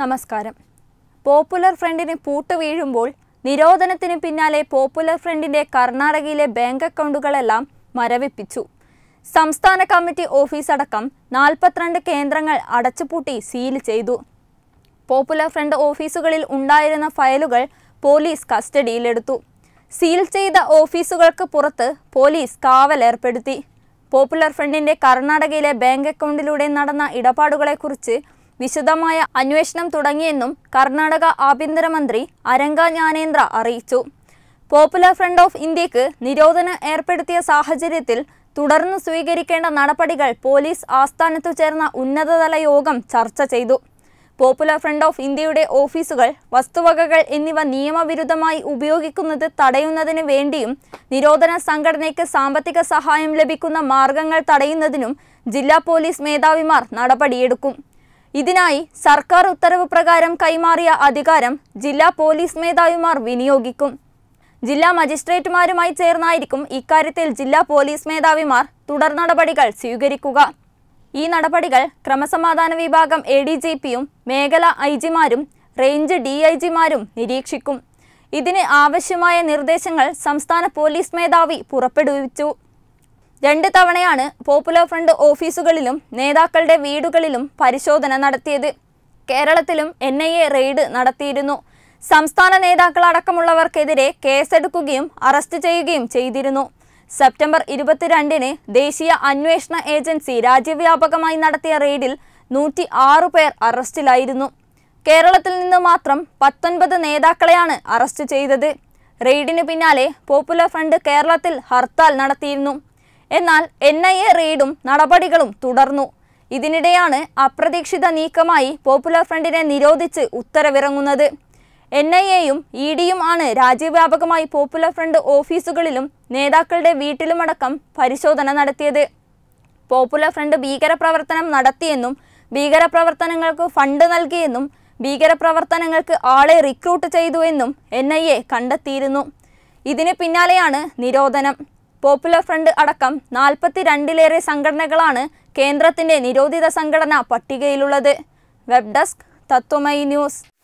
നമസ്കാരം പോപ്പുലർ ഫ്രണ്ടിന് പൂട്ടുവീഴുമ്പോൾ നിരോധനത്തിന് പിന്നാലെ പോപ്പുലർ ഫ്രണ്ടിന്റെ കർണാടകയിലെ ബാങ്ക് അക്കൗണ്ടുകളെല്ലാം മരവിപ്പിച്ചു സംസ്ഥാന കമ്മിറ്റി ഓഫീസ് അടക്കം നാൽപ്പത്തിരണ്ട് കേന്ദ്രങ്ങൾ അടച്ചുപൂട്ടി സീൽ ചെയ്തു പോപ്പുലർ ഫ്രണ്ട് ഓഫീസുകളിൽ ഉണ്ടായിരുന്ന ഫയലുകൾ പോലീസ് കസ്റ്റഡിയിലെടുത്തു സീൽ ചെയ്ത ഓഫീസുകൾക്ക് പുറത്ത് പോലീസ് കാവൽ ഏർപ്പെടുത്തി പോപ്പുലർ ഫ്രണ്ടിന്റെ കർണാടകയിലെ ബാങ്ക് അക്കൗണ്ടിലൂടെ നടന്ന ഇടപാടുകളെക്കുറിച്ച് വിശദമായ അന്വേഷണം തുടങ്ങിയെന്നും കർണാടക ആഭ്യന്തരമന്ത്രി അരങ്ക ജ്ഞാനേന്ദ്ര അറിയിച്ചു പോപ്പുലർ ഫ്രണ്ട് ഓഫ് ഇന്ത്യക്ക് നിരോധനം ഏർപ്പെടുത്തിയ സാഹചര്യത്തിൽ തുടർന്ന് സ്വീകരിക്കേണ്ട നടപടികൾ പോലീസ് ആസ്ഥാനത്തു ചേർന്ന ഉന്നതതല യോഗം ചർച്ച ചെയ്തു പോപ്പുലർ ഫ്രണ്ട് ഓഫ് ഇന്ത്യയുടെ ഓഫീസുകൾ വസ്തുവകകൾ എന്നിവ നിയമവിരുദ്ധമായി ഉപയോഗിക്കുന്നത് തടയുന്നതിന് വേണ്ടിയും നിരോധന സംഘടനയ്ക്ക് സാമ്പത്തിക സഹായം ലഭിക്കുന്ന മാർഗങ്ങൾ തടയുന്നതിനും ജില്ലാ പോലീസ് മേധാവിമാർ നടപടിയെടുക്കും ഇതിനായി സർക്കാർ ഉത്തരവ് പ്രകാരം കൈമാറിയ അധികാരം ജില്ലാ പോലീസ് മേധാവിമാർ വിനിയോഗിക്കും ജില്ലാ മജിസ്ട്രേറ്റുമാരുമായി ചേർന്നായിരിക്കും ഇക്കാര്യത്തിൽ ജില്ലാ പോലീസ് മേധാവിമാർ തുടർ നടപടികൾ സ്വീകരിക്കുക ഈ നടപടികൾ ക്രമസമാധാന വിഭാഗം എ ഡി ജി പിയും മേഖലാ ഐ ജിമാരും റേഞ്ച് ഡി ഐ ജിമാരും നിരീക്ഷിക്കും ഇതിന് ആവശ്യമായ നിർദ്ദേശങ്ങൾ സംസ്ഥാന പോലീസ് മേധാവി പുറപ്പെടുവിച്ചു രണ്ട് തവണയാണ് പോപ്പുലർ ഫ്രണ്ട് ഓഫീസുകളിലും നേതാക്കളുടെ വീടുകളിലും പരിശോധന നടത്തിയത് കേരളത്തിലും എൻ ഐ എ റെയ്ഡ് നടത്തിയിരുന്നു സംസ്ഥാന നേതാക്കളടക്കമുള്ളവർക്കെതിരെ കേസെടുക്കുകയും അറസ്റ്റ് ചെയ്യുകയും ചെയ്തിരുന്നു സെപ്റ്റംബർ ഇരുപത്തിരണ്ടിന് ദേശീയ അന്വേഷണ ഏജൻസി രാജ്യവ്യാപകമായി നടത്തിയ റെയ്ഡിൽ നൂറ്റി ആറ് പേർ അറസ്റ്റിലായിരുന്നു കേരളത്തിൽ നിന്ന് മാത്രം പത്തൊൻപത് നേതാക്കളെയാണ് അറസ്റ്റ് ചെയ്തത് റെയ്ഡിന് പിന്നാലെ പോപ്പുലർ ഫ്രണ്ട് കേരളത്തിൽ ഹർത്താൽ നടത്തിയിരുന്നു എന്നാൽ എൻ ഐ എ റെയ്ഡും നടപടികളും തുടർന്നു ഇതിനിടെയാണ് അപ്രതീക്ഷിത നീക്കമായി പോപ്പുലർ ഫ്രണ്ടിനെ നിരോധിച്ച് ഉത്തരവിറങ്ങുന്നത് എൻ ഐ എയും ഇ e ഡിയും ആണ് രാജ്യവ്യാപകമായി പോപ്പുലർ ഫ്രണ്ട് ഓഫീസുകളിലും നേതാക്കളുടെ വീട്ടിലുമടക്കം പരിശോധന നടത്തിയത് പോപ്പുലർ ഫ്രണ്ട് ഭീകരപ്രവർത്തനം നടത്തിയെന്നും ഭീകരപ്രവർത്തനങ്ങൾക്ക് ഫണ്ട് നൽകിയെന്നും ഭീകരപ്രവർത്തനങ്ങൾക്ക് ആളെ റിക്രൂട്ട് ചെയ്തുവെന്നും എൻ ഐ എ കണ്ടെത്തിയിരുന്നു ഇതിന് പിന്നാലെയാണ് നിരോധനം പോപ്പുലർ ഫ്രണ്ട് അടക്കം നാൽപ്പത്തിരണ്ടിലേറെ സംഘടനകളാണ് കേന്ദ്രത്തിന്റെ നിരോധിത സംഘടന പട്ടികയിലുള്ളത് വെബ് ഡെസ്ക് തത്വമൈ ന്യൂസ്